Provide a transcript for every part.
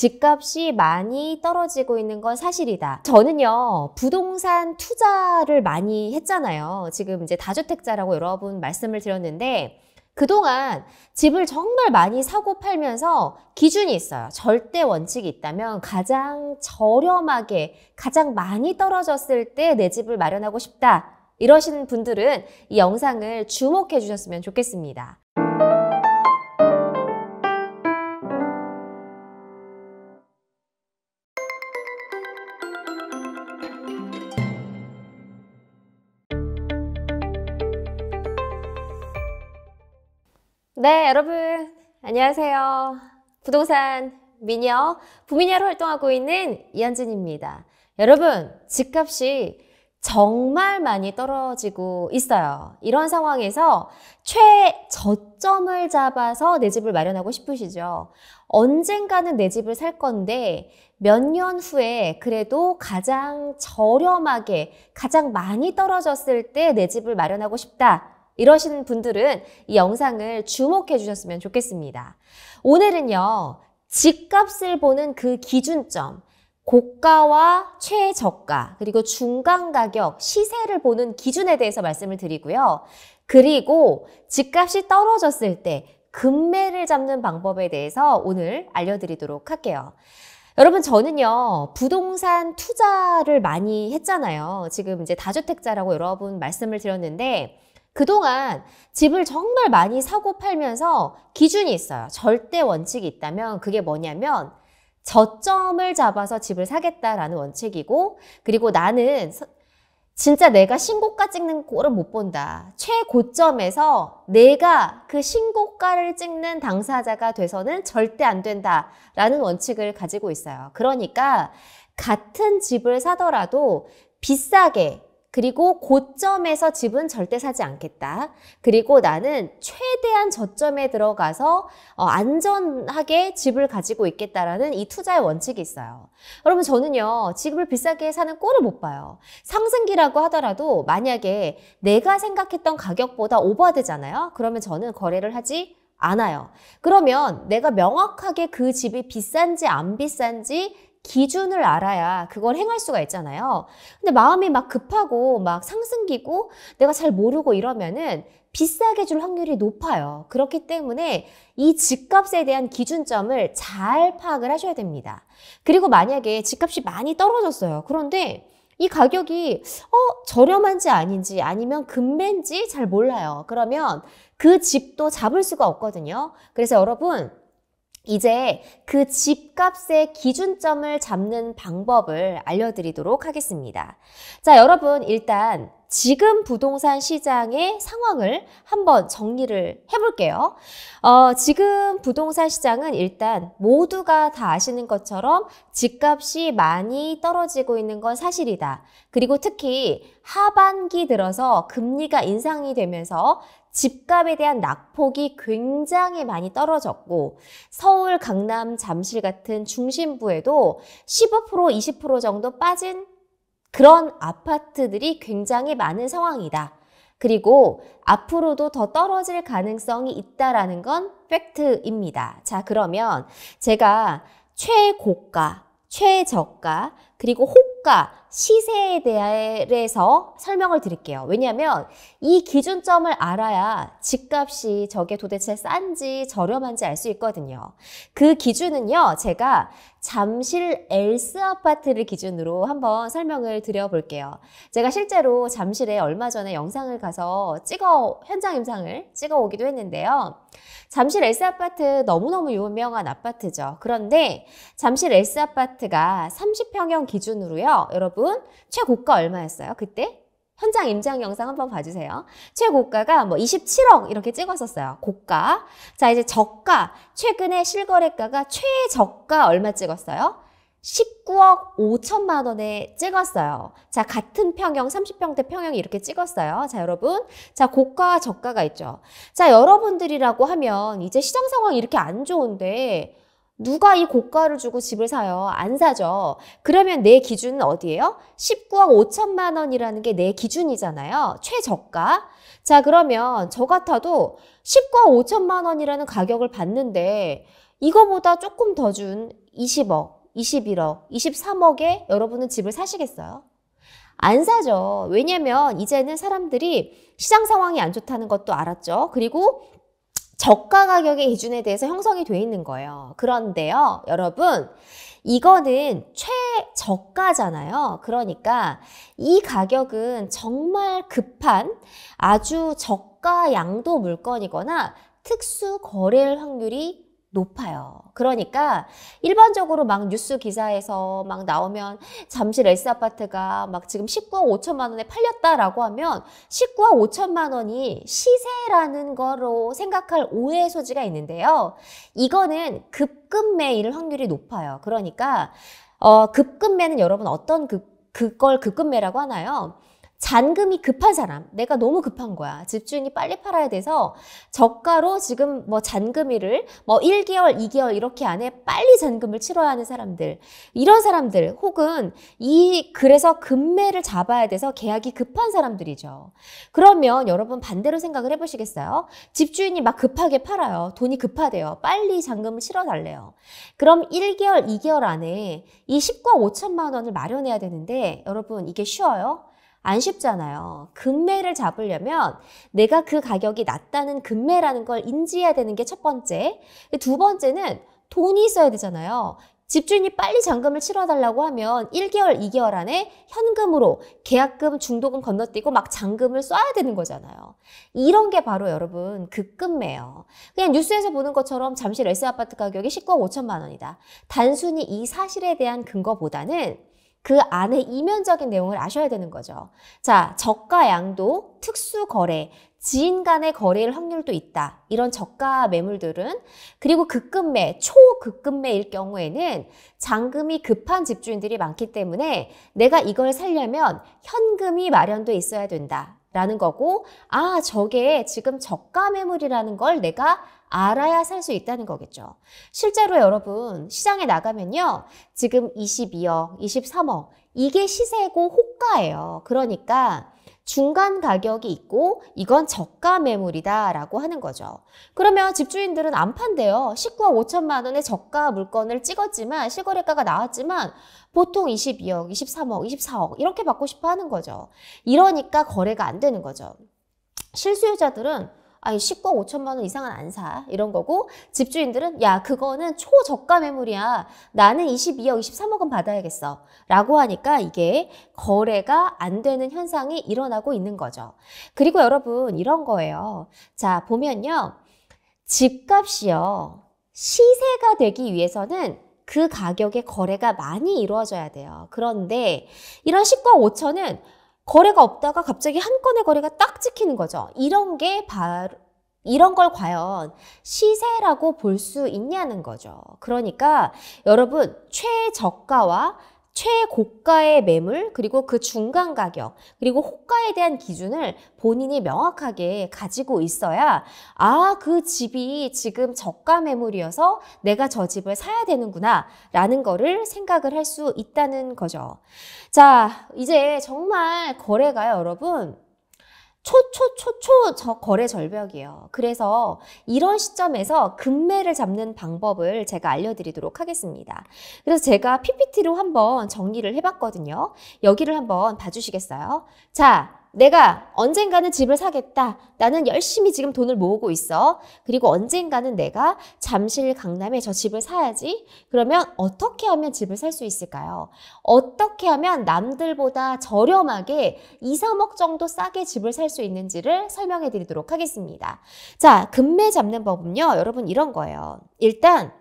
집값이 많이 떨어지고 있는 건 사실이다. 저는요, 부동산 투자를 많이 했잖아요. 지금 이제 다주택자라고 여러분 말씀을 드렸는데, 그동안 집을 정말 많이 사고 팔면서 기준이 있어요. 절대 원칙이 있다면 가장 저렴하게, 가장 많이 떨어졌을 때 내 집을 마련하고 싶다. 이러시는 분들은 이 영상을 주목해 주셨으면 좋겠습니다. 네, 여러분. 안녕하세요. 부동산 미녀, 부미녀로 활동하고 있는 이현진입니다. 여러분, 집값이 정말 많이 떨어지고 있어요. 이런 상황에서 최저점을 잡아서 내 집을 마련하고 싶으시죠? 언젠가는 내 집을 살 건데 몇 년 후에 그래도 가장 저렴하게, 가장 많이 떨어졌을 때 내 집을 마련하고 싶다. 이러신 분들은 이 영상을 주목해 주셨으면 좋겠습니다. 오늘은요, 집값을 보는 그 기준점, 고가와 최저가, 그리고 중간 가격, 시세를 보는 기준에 대해서 말씀을 드리고요. 그리고 집값이 떨어졌을 때 금매를 잡는 방법에 대해서 오늘 알려드리도록 할게요. 여러분 저는요 부동산 투자를 많이 했잖아요 지금 이제 다주택자라고 여러분 말씀을 드렸는데 그동안 집을 정말 많이 사고 팔면서 기준이 있어요. 절대 원칙이 있다면 그게 뭐냐면 저점을 잡아서 집을 사겠다라는 원칙이고 그리고 나는 진짜 내가 신고가 찍는 꼴을 못 본다. 최고점에서 내가 그 신고가를 찍는 당사자가 돼서는 절대 안 된다. 라는 원칙을 가지고 있어요. 그러니까 같은 집을 사더라도 비싸게 그리고 고점에서 집은 절대 사지 않겠다. 그리고 나는 최대한 저점에 들어가서 어, 안전하게 집을 가지고 있겠다라는 이 투자의 원칙이 있어요. 여러분 저는요 집을 비싸게 사는 꼴을 못 봐요. 상승기라고 하더라도 만약에 내가 생각했던 가격보다 오버되잖아요. 그러면 저는 거래를 하지 않아요. 그러면 내가 명확하게 그 집이 비싼지 안 비싼지 기준을 알아야 그걸 행할 수가 있잖아요. 근데 마음이 막 급하고 막 상승기고 내가 잘 모르고 이러면은 비싸게 줄 확률이 높아요. 그렇기 때문에 이 집값에 대한 기준점을 잘 파악을 하셔야 됩니다. 그리고 만약에 집값이 많이 떨어졌어요. 그런데 이 가격이 어 저렴한지 아닌지 아니면 금매인지 잘 몰라요. 그러면 그 집도 잡을 수가 없거든요. 그래서 여러분 이제 그 집값의 기준점을 잡는 방법을 알려드리도록 하겠습니다. 자, 여러분, 일단 지금 부동산 시장의 상황을 한번 정리를 해볼게요. 어, 지금 부동산 시장은 일단 모두가 다 아시는 것처럼 집값이 많이 떨어지고 있는 건 사실이다. 그리고 특히 하반기 들어서 금리가 인상이 되면서 집값에 대한 낙폭이 굉장히 많이 떨어졌고 서울, 강남, 잠실 같은 중심부에도 15% 20% 정도 빠진 그런 아파트들이 굉장히 많은 상황이다. 그리고 앞으로도 더 떨어질 가능성이 있다라는 건 팩트입니다. 자, 그러면 제가 최고가, 최저가, 그리고 호가 시세에 대해서 설명을 드릴게요. 왜냐하면 이 기준점을 알아야 집값이 저게 도대체 싼지 저렴한지 알 수 있거든요. 그 기준은요, 제가 잠실 엘스 아파트를 기준으로 한번 설명을 드려볼게요. 제가 실제로 잠실에 얼마 전에 영상을 가서 찍어, 현장 영상을 찍어 오기도 했는데요. 잠실 엘스 아파트 너무너무 유명한 아파트죠. 그런데 잠실 엘스 아파트가 30평형 기준으로요, 여러분. 여러분 최고가 얼마였어요? 그때 현장 임장 영상 한번 봐주세요. 최고가가 뭐 27억 이렇게 찍었었어요. 고가. 자 이제 저가 최근에 실거래가가 최저가 얼마 찍었어요? 19억 5천만 원에 찍었어요. 자, 같은 평형, 30평대 평형 이렇게 찍었어요. 자, 여러분. 자, 고가와 저가가 있죠. 자, 여러분들이라고 하면 이제 시장 상황이 이렇게 안 좋은데 누가 이 고가를 주고 집을 사요? 안 사죠. 그러면 내 기준은 어디예요? 19억 5천만 원이라는 게 내 기준이잖아요. 최저가. 자, 그러면 저 같아도 19억 5천만 원이라는 가격을 받는데 이거보다 조금 더 준 20억, 21억, 23억에 여러분은 집을 사시겠어요? 안 사죠. 왜냐면 이제는 사람들이 시장 상황이 안 좋다는 것도 알았죠. 그리고 저가 가격의 기준에 대해서 형성이 돼 있는 거예요. 그런데요, 여러분, 이거는 최저가잖아요. 그러니까 이 가격은 정말 급한 아주 저가 양도 물건이거나 특수 거래 확률이 높아요. 그러니까 일반적으로 막 뉴스 기사에서 막 나오면 잠실 S 아파트가 막 지금 19억 5천만 원에 팔렸다라고 하면 19억 5천만 원이 시세라는 거로 생각할 오해의 소지가 있는데요. 이거는 급급매일 확률이 높아요. 그러니까 어 급급매는 여러분 어떤 급 그, 그걸 급급매라고 하나요? 잔금이 급한 사람, 내가 너무 급한 거야. 집주인이 빨리 팔아야 돼서 저가로 지금 뭐잔금일을뭐 1개월, 2개월 이렇게 안에 빨리 잔금을 치러야 하는 사람들, 이런 사람들 혹은 이 그래서 금매를 잡아야 돼서 계약이 급한 사람들이죠. 그러면 여러분 반대로 생각을 해보시겠어요? 집주인이 막 급하게 팔아요. 돈이 급하대요. 빨리 잔금을 치러달래요. 그럼 1개월, 2개월 안에 이 10과 5천만 원을 마련해야 되는데 여러분 이게 쉬워요? 안 쉽잖아요. 금매를 잡으려면 내가 그 가격이 낮다는 금매라는 걸 인지해야 되는 게 첫 번째. 두 번째는 돈이 있어야 되잖아요. 집주인이 빨리 잔금을 치러달라고 하면 1개월, 2개월 안에 현금으로 계약금, 중도금 건너뛰고 막 잔금을 쏴야 되는 거잖아요. 이런 게 바로 여러분 급금매예요 그 그냥 뉴스에서 보는 것처럼 잠실 S아파트 가격이 19억 5천만 원이다. 단순히 이 사실에 대한 근거보다는 그 안에 이면적인 내용을 아셔야 되는 거죠. 자, 저가 양도 특수 거래, 지인 간의 거래일 확률도 있다. 이런 저가 매물들은 그리고 급급매, 초급급매일 경우에는 잔금이 급한 집주인들이 많기 때문에 내가 이걸 살려면 현금이 마련돼 있어야 된다. 라는 거고 아 저게 지금 저가 매물이라는 걸 내가 알아야 살 수 있다는 거겠죠. 실제로 여러분 시장에 나가면요. 지금 22억, 23억 이게 시세고 호가예요. 그러니까 중간 가격이 있고 이건 저가 매물이다라고 하는 거죠. 그러면 집주인들은 안 판대요. 19억 5천만 원의 저가 물건을 찍었지만 실거래가가 나왔지만 보통 22억, 23억, 24억 이렇게 받고 싶어 하는 거죠. 이러니까 거래가 안 되는 거죠. 실수요자들은 아니 10억 5천만 원 이상은 안 사. 이런 거고 집주인들은 야 그거는 초저가 매물이야. 나는 22억 23억은 받아야겠어. 라고 하니까 이게 거래가 안 되는 현상이 일어나고 있는 거죠. 그리고 여러분 이런 거예요. 자 보면요. 집값이요. 시세가 되기 위해서는 그가격에 거래가 많이 이루어져야 돼요. 그런데 이런 10억 5천은 거래가 없다가 갑자기 한 건의 거래가 딱 찍히는 거죠. 이런 게 바로 이런 걸 과연 시세라고 볼 수 있냐는 거죠. 그러니까 여러분 최저가와 최고가의 매물 그리고 그 중간 가격 그리고 호가에 대한 기준을 본인이 명확하게 가지고 있어야 아 그 집이 지금 저가 매물이어서 내가 저 집을 사야 되는구나 라는 거를 생각을 할 수 있다는 거죠. 자 이제 정말 거래가요 여러분 초초초초 거래 절벽이에요. 그래서 이런 시점에서 금매를 잡는 방법을 제가 알려드리도록 하겠습니다. 그래서 제가 PPT로 한번 정리를 해봤거든요. 여기를 한번 봐주시겠어요? 자, 내가 언젠가는 집을 사겠다. 나는 열심히 지금 돈을 모으고 있어. 그리고 언젠가는 내가 잠실 강남에 저 집을 사야지. 그러면 어떻게 하면 집을 살 수 있을까요? 어떻게 하면 남들보다 저렴하게 2, 3억 정도 싸게 집을 살 수 있는지를 설명해 드리도록 하겠습니다. 자, 금매 잡는 법은요. 여러분 이런 거예요. 일단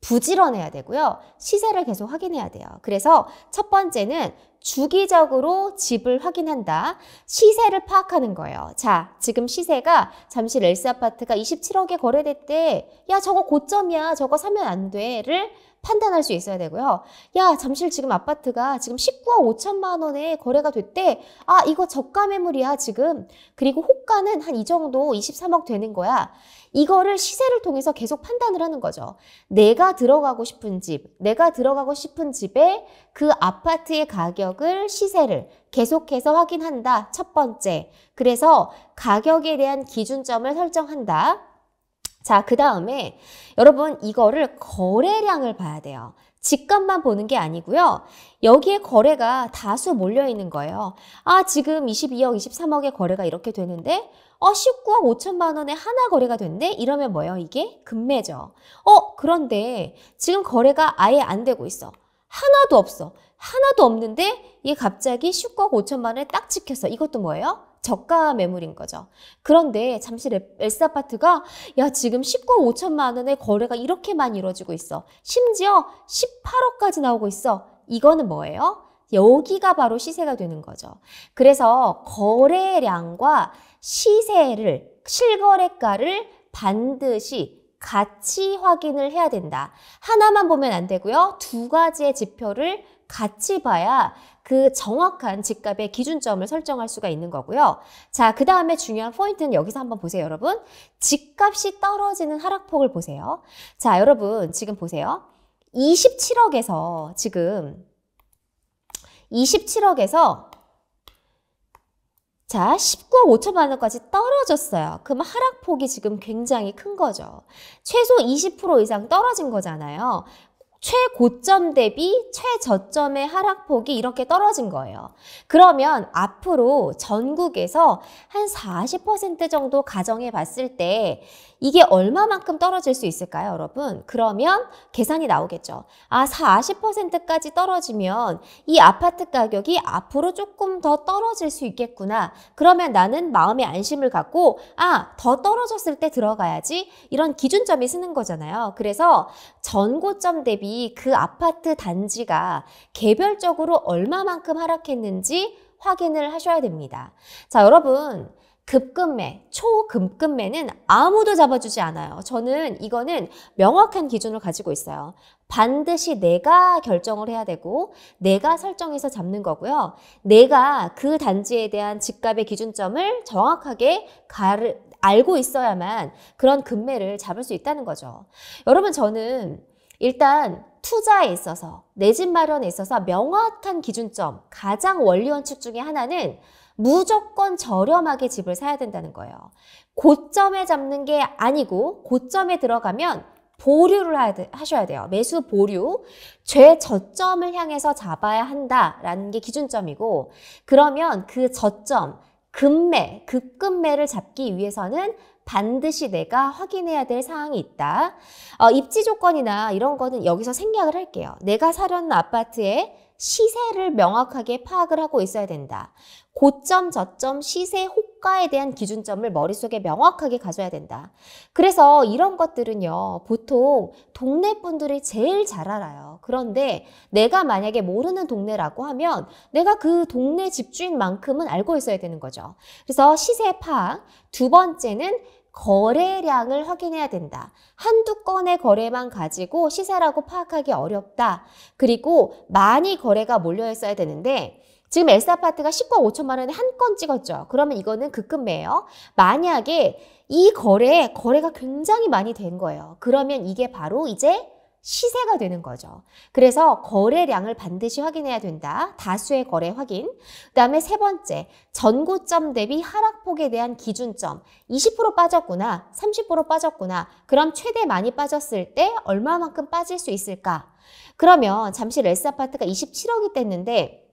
부지런해야 되고요. 시세를 계속 확인해야 돼요. 그래서 첫 번째는 주기적으로 집을 확인한다. 시세를 파악하는 거예요. 자, 지금 시세가 잠실 엘스 아파트가 27억에 거래됐대. 야, 저거 고점이야. 저거 사면 안 돼.를 판단할 수 있어야 되고요. 야, 잠실 지금 아파트가 지금 19억 5천만 원에 거래가 됐대. 아, 이거 저가 매물이야, 지금. 그리고 호가는 한 이 정도 23억 되는 거야. 이거를 시세를 통해서 계속 판단을 하는 거죠. 내가 들어가고 싶은 집, 내가 들어가고 싶은 집에 그 아파트의 가격을 시세를 계속해서 확인한다. 첫 번째. 그래서 가격에 대한 기준점을 설정한다. 자, 그 다음에 여러분 이거를 거래량을 봐야 돼요. 집값만 보는 게 아니고요. 여기에 거래가 다수 몰려 있는 거예요. 아, 지금 22억, 23억의 거래가 이렇게 되는데 어, 19억 5천만 원에 하나 거래가 됐네? 이러면 뭐예요? 이게 급매죠 어, 그런데 지금 거래가 아예 안 되고 있어. 하나도 없어. 하나도 없는데 이게 갑자기 19억 5천만 원에 딱 찍혔어. 이것도 뭐예요? 저가 매물인 거죠. 그런데 잠시 엘스 아파트가 야 지금 19억 5천만 원의 거래가 이렇게만 이루어지고 있어. 심지어 18억까지 나오고 있어. 이거는 뭐예요? 여기가 바로 시세가 되는 거죠. 그래서 거래량과 시세를 실거래가를 반드시 같이 확인을 해야 된다. 하나만 보면 안 되고요. 두 가지의 지표를 같이 봐야 그 정확한 집값의 기준점을 설정할 수가 있는 거고요. 자, 그 다음에 중요한 포인트는 여기서 한번 보세요, 여러분. 집값이 떨어지는 하락폭을 보세요. 자, 여러분, 지금 보세요. 27억에서 지금 27억에서 자, 19억 5천만 원까지 떨어졌어요. 그럼 하락폭이 지금 굉장히 큰 거죠. 최소 20% 이상 떨어진 거잖아요. 최고점 대비 최저점의 하락폭이 이렇게 떨어진 거예요. 그러면 앞으로 전국에서 한 40% 정도 가정해 봤을 때 이게 얼마만큼 떨어질 수 있을까요, 여러분? 그러면 계산이 나오겠죠. 아, 40%까지 떨어지면 이 아파트 가격이 앞으로 조금 더 떨어질 수 있겠구나. 그러면 나는 마음의 안심을 갖고, 아, 더 떨어졌을 때 들어가야지. 이런 기준점이 쓰는 거잖아요. 그래서 전고점 대비 그 아파트 단지가 개별적으로 얼마만큼 하락했는지 확인을 하셔야 됩니다. 자, 여러분. 급금매 초급급매는 아무도 잡아주지 않아요. 저는 이거는 명확한 기준을 가지고 있어요. 반드시 내가 결정을 해야 되고 내가 설정해서 잡는 거고요. 내가 그 단지에 대한 집값의 기준점을 정확하게 가르, 알고 있어야만 그런 금매를 잡을 수 있다는 거죠. 여러분 저는 일단 투자에 있어서 내 집 마련에 있어서 명확한 기준점 가장 원리원칙 중에 하나는 무조건 저렴하게 집을 사야 된다는 거예요. 고점에 잡는 게 아니고 고점에 들어가면 보류를 하셔야 돼요. 매수 보류, 최저점을 향해서 잡아야 한다라는 게 기준점이고 그러면 그 저점, 금매, 급금매를 잡기 위해서는 반드시 내가 확인해야 될 사항이 있다. 어, 입지 조건이나 이런 거는 여기서 생략을 할게요. 내가 사려는 아파트에 시세를 명확하게 파악을 하고 있어야 된다. 고점, 저점, 시세, 호가에 대한 기준점을 머릿속에 명확하게 가져야 된다. 그래서 이런 것들은요, 보통 동네 분들이 제일 잘 알아요. 그런데 내가 만약에 모르는 동네라고 하면 내가 그 동네 집주인만큼은 알고 있어야 되는 거죠. 그래서 시세 파악, 두 번째는 거래량을 확인해야 된다. 한두 건의 거래만 가지고 시세라고 파악하기 어렵다. 그리고 많이 거래가 몰려 있어야 되는데 지금 S아파트가 10건 5천만 원에 한 건 찍었죠. 그러면 이거는 극급매예요. 만약에 이 거래에 거래가 굉장히 많이 된 거예요. 그러면 이게 바로 이제 시세가 되는 거죠. 그래서 거래량을 반드시 확인해야 된다. 다수의 거래 확인. 그다음에 세 번째, 전고점 대비 하락폭에 대한 기준점. 20% 빠졌구나. 30% 빠졌구나. 그럼 최대 많이 빠졌을 때 얼마만큼 빠질 수 있을까? 그러면 잠시 레스 아파트가 27억이 됐는데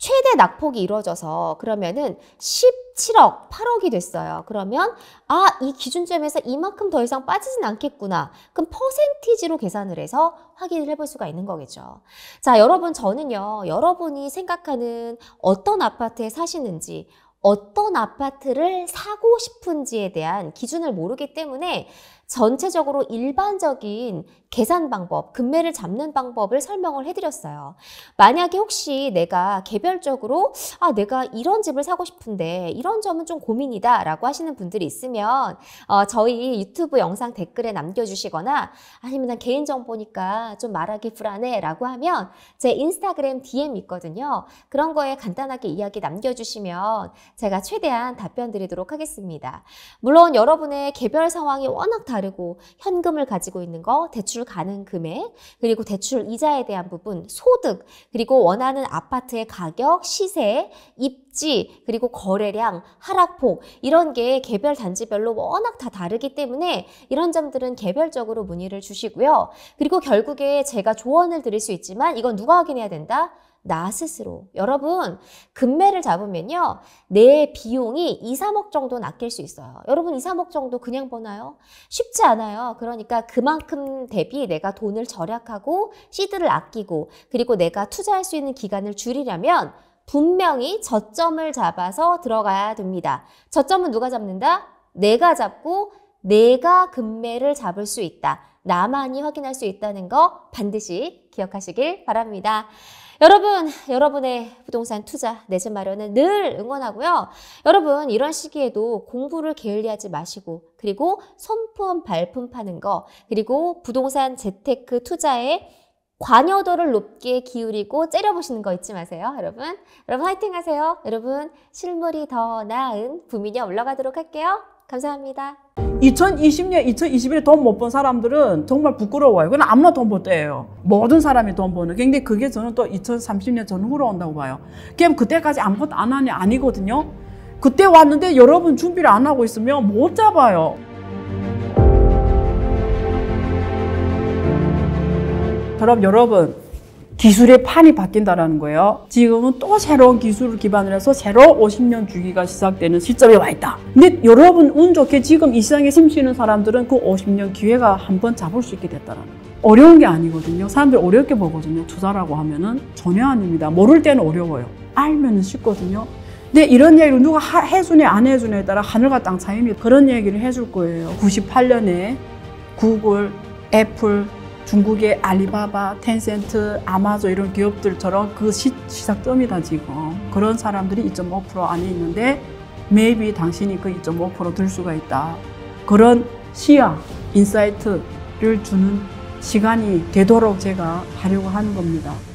최대 낙폭이 이루어져서 그러면은 17억 8억이 됐어요. 그러면 아 이 기준점에서 이만큼 더 이상 빠지진 않겠구나. 그럼 퍼센티지로 계산을 해서 확인을 해볼 수가 있는 거겠죠. 자 여러분 저는요 여러분이 생각하는 어떤 아파트에 사시는지 어떤 아파트를 사고 싶은지에 대한 기준을 모르기 때문에 전체적으로 일반적인 계산 방법, 금매를 잡는 방법을 설명을 해드렸어요. 만약에 혹시 내가 개별적으로 아 내가 이런 집을 사고 싶은데 이런 점은 좀 고민이다 라고 하시는 분들이 있으면 어, 저희 유튜브 영상 댓글에 남겨주시거나 아니면 개인정보니까 좀 말하기 불안해 라고 하면 제 인스타그램 DM 있거든요. 그런 거에 간단하게 이야기 남겨주시면 제가 최대한 답변 드리도록 하겠습니다. 물론 여러분의 개별 상황이 워낙 다 다르고 현금을 가지고 있는 거, 대출 가능 금액, 그리고 대출 이자에 대한 부분, 소득, 그리고 원하는 아파트의 가격, 시세, 입지, 그리고 거래량, 하락폭 이런 게 개별 단지별로 워낙 다 다르기 때문에 이런 점들은 개별적으로 문의를 주시고요. 그리고 결국에 제가 조언을 드릴 수 있지만 이건 누가 확인해야 된다? 나 스스로. 여러분, 금매를 잡으면요. 내 비용이 2, 3억 정도는 아낄 수 있어요. 여러분 2, 3억 정도 그냥 버나요? 쉽지 않아요. 그러니까 그만큼 대비 내가 돈을 절약하고 시드를 아끼고 그리고 내가 투자할 수 있는 기간을 줄이려면 분명히 저점을 잡아서 들어가야 됩니다. 저점은 누가 잡는다? 내가 잡고 내가 금매를 잡을 수 있다. 나만이 확인할 수 있다는 거 반드시 기억하시길 바랍니다. 여러분, 여러분의 부동산 투자, 내집 마련은 늘 응원하고요. 여러분, 이런 시기에도 공부를 게을리하지 마시고, 그리고 손품, 발품 파는 거, 그리고 부동산 재테크 투자에 관여도를 높게 기울이고 째려보시는 거 잊지 마세요, 여러분. 여러분, 화이팅 하세요. 여러분, 실물이 더 나은 부민이 올라가도록 할게요. 감사합니다. 2020년, 2 0 2 1년돈 못 번 사람들은 정말 부끄러워요. 그냥 아무나 돈못 때예요. 모든 사람이 돈 버는. 근데 그게 저는 또 2030년 전후로 온다고 봐요. 그럼 그때까지 아무것도 안 하는 아니거든요. 그때 왔는데 여러분 준비를 안 하고 있으면 못 잡아요. 그럼 여러분 기술의 판이 바뀐다라는 거예요. 지금은 또 새로운 기술을 기반으로 해서 새로 50년 주기가 시작되는 시점에 와 있다. 근데 여러분 운 좋게 지금 이세상에 심취는 사람들은 그 50년 기회가 한 번 잡을 수 있게 됐다라는 거예요. 어려운 게 아니거든요. 사람들 어렵게 보거든요. 투자라고 하면은 전혀 아닙니다. 모를 때는 어려워요. 알면 은 쉽거든요. 근데 이런 얘기를 누가 해주네 안 해주네에 따라 하늘과 땅 차이입니다. 그런 얘기를 해줄 거예요. 98년에 구글, 애플, 중국의 알리바바, 텐센트, 아마존 이런 기업들처럼 그 시, 시작점이다 지금 그런 사람들이 2.5% 안에 있는데 maybe 당신이 그 2.5%들 수가 있다 그런 시야, 인사이트를 주는 시간이 되도록 제가 하려고 하는 겁니다.